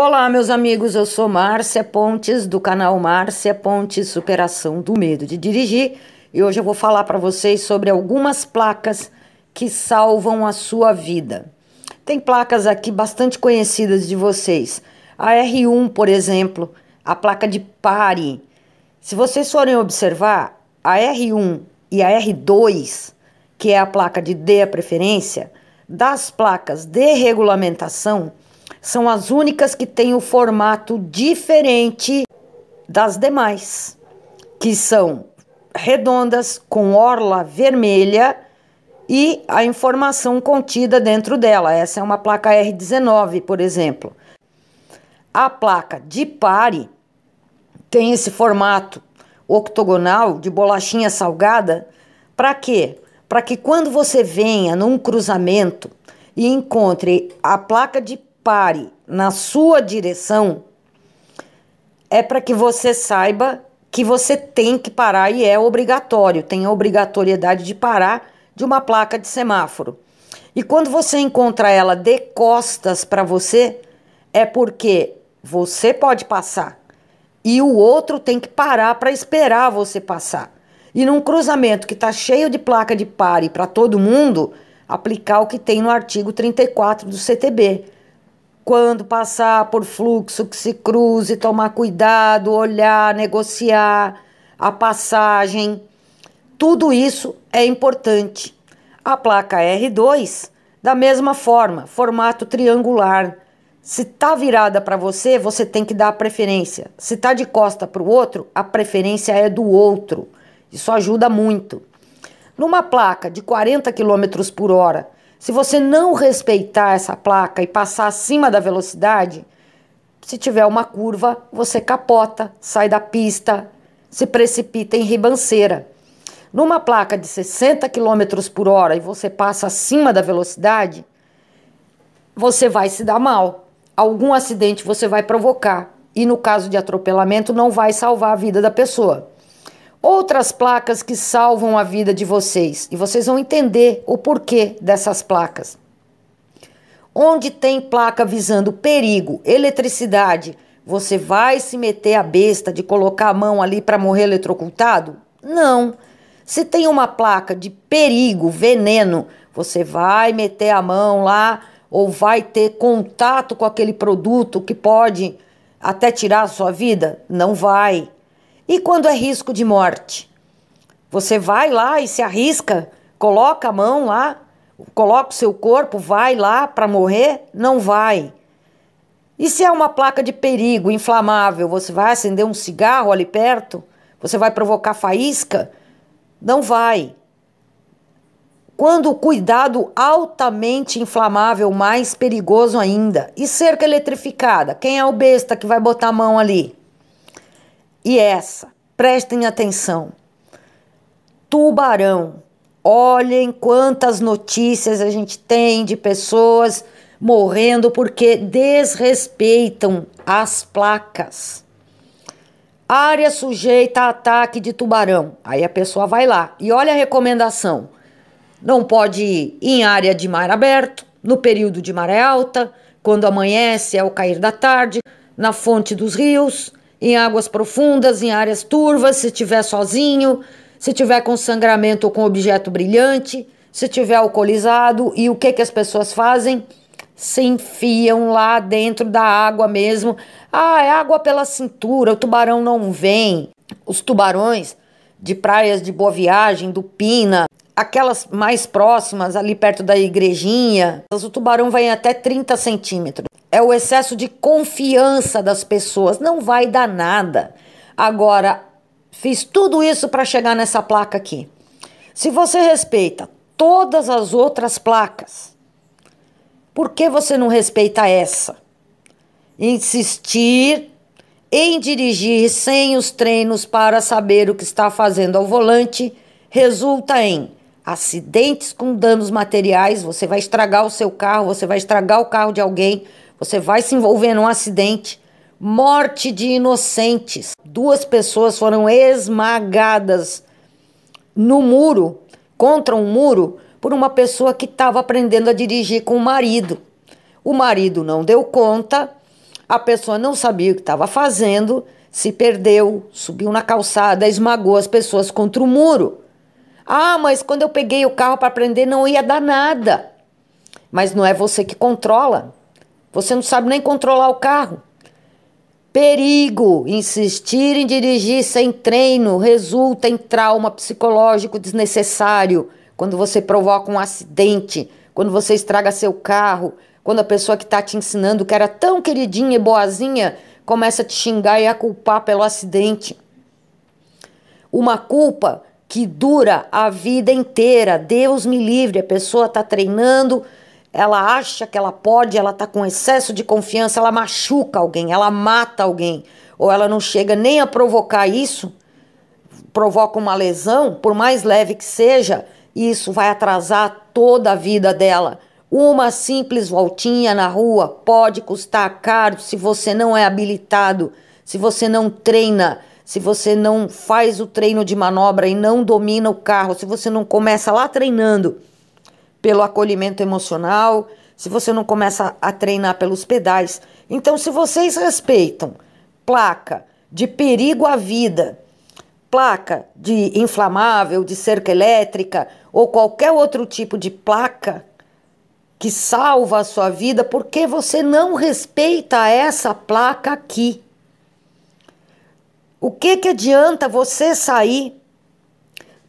Olá, meus amigos, eu sou Márcia Pontes, do canal Márcia Pontes Superação do Medo de Dirigir, e hoje eu vou falar para vocês sobre algumas placas que salvam a sua vida. Tem placas aqui bastante conhecidas de vocês. A R1, por exemplo, a placa de pare. Se vocês forem observar, a R1 e a R2, que é a placa de D a preferência, das placas de regulamentação, são as únicas que têm o formato diferente das demais, que são redondas com orla vermelha e a informação contida dentro dela. Essa é uma placa R19, por exemplo. A placa de pare tem esse formato octogonal de bolachinha salgada. Para quê? Para que quando você venha num cruzamento e encontre a placa de pare na sua direção, é para que você saiba que você tem que parar e é obrigatório, tem a obrigatoriedade de parar de uma placa de semáforo. E quando você encontra ela de costas para você, é porque você pode passar e o outro tem que parar para esperar você passar. E num cruzamento que está cheio de placa de pare para todo mundo, aplicar o que tem no artigo 34 do CTB, quando passar por fluxo que se cruze, tomar cuidado, olhar, negociar a passagem. Tudo isso é importante. A placa R2, da mesma forma, formato triangular. Se tá virada para você, você tem que dar a preferência. Se tá de costa para o outro, a preferência é do outro. Isso ajuda muito. Numa placa de 40 km por hora se você não respeitar essa placa e passar acima da velocidade, se tiver uma curva, você capota, sai da pista, se precipita em ribanceira. Numa placa de 60 km por hora e você passa acima da velocidade, você vai se dar mal. Algum acidente você vai provocar. E no caso de atropelamento, não vai salvar a vida da pessoa outras placas que salvam a vida de vocês e vocês vão entender o porquê dessas placas. Onde tem placa visando perigo, eletricidade, você vai se meter a besta de colocar a mão ali para morrer eletrocutado? Não. Se tem uma placa de perigo, veneno, você vai meter a mão lá ou vai ter contato com aquele produto que pode até tirar a sua vida? Não vai. E quando é risco de morte? Você vai lá e se arrisca, coloca a mão lá, coloca o seu corpo, vai lá para morrer? Não vai. E se é uma placa de perigo inflamável, você vai acender um cigarro ali perto? Você vai provocar faísca? Não vai. Quando o cuidado altamente inflamável, mais perigoso ainda. E cerca eletrificada? Quem é o besta que vai botar a mão ali? E essa, prestem atenção. Tubarão. Olhem quantas notícias a gente tem de pessoas morrendo porque desrespeitam as placas. Área sujeita a ataque de tubarão. Aí a pessoa vai lá e olha a recomendação. Não pode ir em área de mar aberto, no período de maré alta, quando amanhece ao é cair da tarde, na fonte dos rios, em águas profundas, em áreas turvas, se tiver sozinho, se tiver com sangramento ou com objeto brilhante, se tiver alcoolizado e o que que as pessoas fazem? Se enfiam lá dentro da água mesmo. Ah, é água pela cintura, o tubarão não vem. Os tubarões de praias de Boa Viagem, do Pina, aquelas mais próximas, ali perto da igrejinha, o tubarão vai até 30 centímetros é o excesso de confiança das pessoas. Não vai dar nada. Agora, fiz tudo isso para chegar nessa placa aqui. Se você respeita todas as outras placas, por que você não respeita essa? Insistir em dirigir sem os treinos para saber o que está fazendo ao volante resulta em acidentes com danos materiais, você vai estragar o seu carro, você vai estragar o carro de alguém, você vai se envolver num acidente. Morte de inocentes. Duas pessoas foram esmagadas no muro, contra um muro, por uma pessoa que estava aprendendo a dirigir com o marido. O marido não deu conta, a pessoa não sabia o que estava fazendo, se perdeu, subiu na calçada, esmagou as pessoas contra o muro. Ah, mas quando eu peguei o carro para aprender não ia dar nada. Mas não é você que controla. Você não sabe nem controlar o carro. Perigo! Insistir em dirigir sem treino resulta em trauma psicológico desnecessário. Quando você provoca um acidente, quando você estraga seu carro, quando a pessoa que está te ensinando, que era tão queridinha e boazinha, começa a te xingar e a culpar pelo acidente. Uma culpa que dura a vida inteira. Deus me livre, a pessoa está treinando ela acha que ela pode, ela está com excesso de confiança, ela machuca alguém, ela mata alguém, ou ela não chega nem a provocar isso, provoca uma lesão, por mais leve que seja, isso vai atrasar toda a vida dela. Uma simples voltinha na rua pode custar caro se você não é habilitado, se você não treina, se você não faz o treino de manobra e não domina o carro, se você não começa lá treinando pelo acolhimento emocional, se você não começa a treinar pelos pedais. Então, se vocês respeitam placa de perigo à vida, placa de inflamável, de cerca elétrica ou qualquer outro tipo de placa que salva a sua vida, porque você não respeita essa placa aqui? O que, que adianta você sair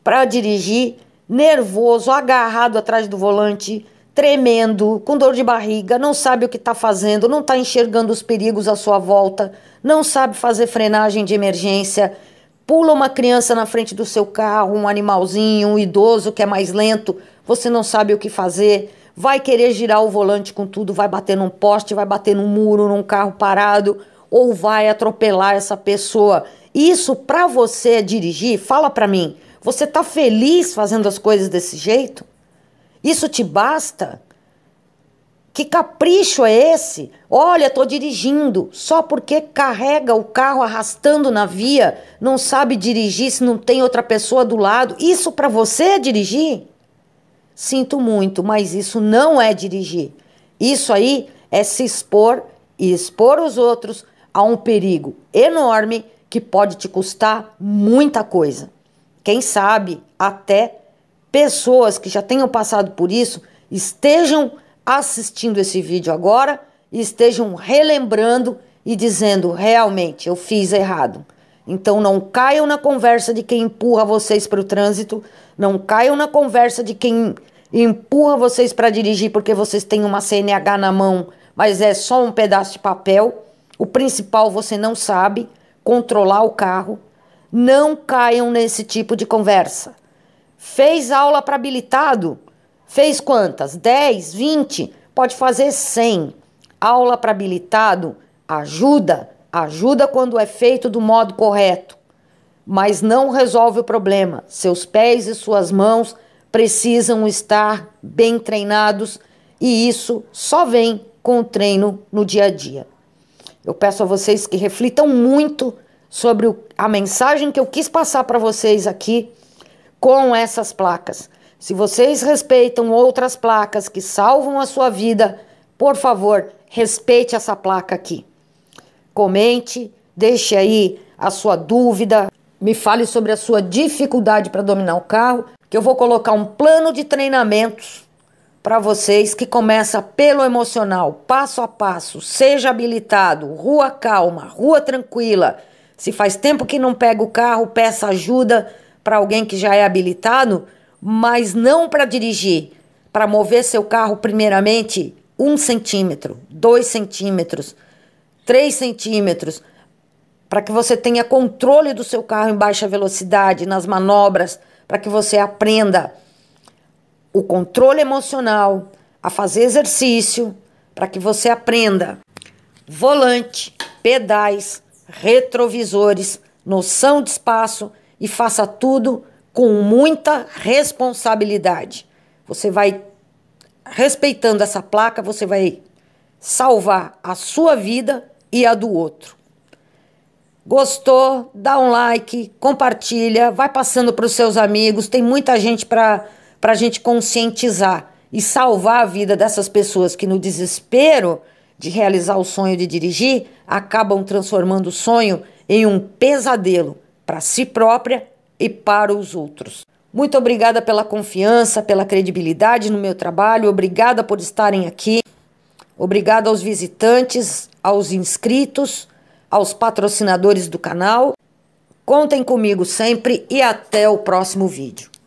para dirigir nervoso, agarrado atrás do volante, tremendo, com dor de barriga, não sabe o que está fazendo, não está enxergando os perigos à sua volta, não sabe fazer frenagem de emergência, pula uma criança na frente do seu carro, um animalzinho, um idoso que é mais lento, você não sabe o que fazer, vai querer girar o volante com tudo, vai bater num poste, vai bater num muro, num carro parado, ou vai atropelar essa pessoa. Isso para você dirigir, fala para mim. Você está feliz fazendo as coisas desse jeito? Isso te basta? Que capricho é esse? Olha, estou dirigindo, só porque carrega o carro arrastando na via, não sabe dirigir se não tem outra pessoa do lado. Isso para você é dirigir? Sinto muito, mas isso não é dirigir. Isso aí é se expor e expor os outros a um perigo enorme que pode te custar muita coisa. Quem sabe até pessoas que já tenham passado por isso estejam assistindo esse vídeo agora e estejam relembrando e dizendo: realmente, eu fiz errado. Então não caiam na conversa de quem empurra vocês para o trânsito, não caiam na conversa de quem empurra vocês para dirigir porque vocês têm uma CNH na mão, mas é só um pedaço de papel. O principal você não sabe controlar o carro não caiam nesse tipo de conversa. Fez aula para habilitado? Fez quantas? 10, 20? Pode fazer 100. Aula para habilitado ajuda, ajuda quando é feito do modo correto, mas não resolve o problema. Seus pés e suas mãos precisam estar bem treinados e isso só vem com o treino no dia a dia. Eu peço a vocês que reflitam muito sobre o, a mensagem que eu quis passar para vocês aqui com essas placas. Se vocês respeitam outras placas que salvam a sua vida, por favor, respeite essa placa aqui. Comente, deixe aí a sua dúvida, me fale sobre a sua dificuldade para dominar o carro, que eu vou colocar um plano de treinamentos para vocês que começa pelo emocional, passo a passo, seja habilitado, rua calma, rua tranquila, se faz tempo que não pega o carro, peça ajuda para alguém que já é habilitado, mas não para dirigir, para mover seu carro primeiramente um centímetro, dois centímetros, três centímetros, para que você tenha controle do seu carro em baixa velocidade, nas manobras, para que você aprenda o controle emocional, a fazer exercício, para que você aprenda volante, pedais, retrovisores, noção de espaço e faça tudo com muita responsabilidade. Você vai respeitando essa placa, você vai salvar a sua vida e a do outro. Gostou? Dá um like, compartilha, vai passando para os seus amigos. Tem muita gente para a gente conscientizar e salvar a vida dessas pessoas que no desespero de realizar o sonho de dirigir acabam transformando o sonho em um pesadelo para si própria e para os outros. Muito obrigada pela confiança, pela credibilidade no meu trabalho, obrigada por estarem aqui. Obrigada aos visitantes, aos inscritos, aos patrocinadores do canal. Contem comigo sempre e até o próximo vídeo.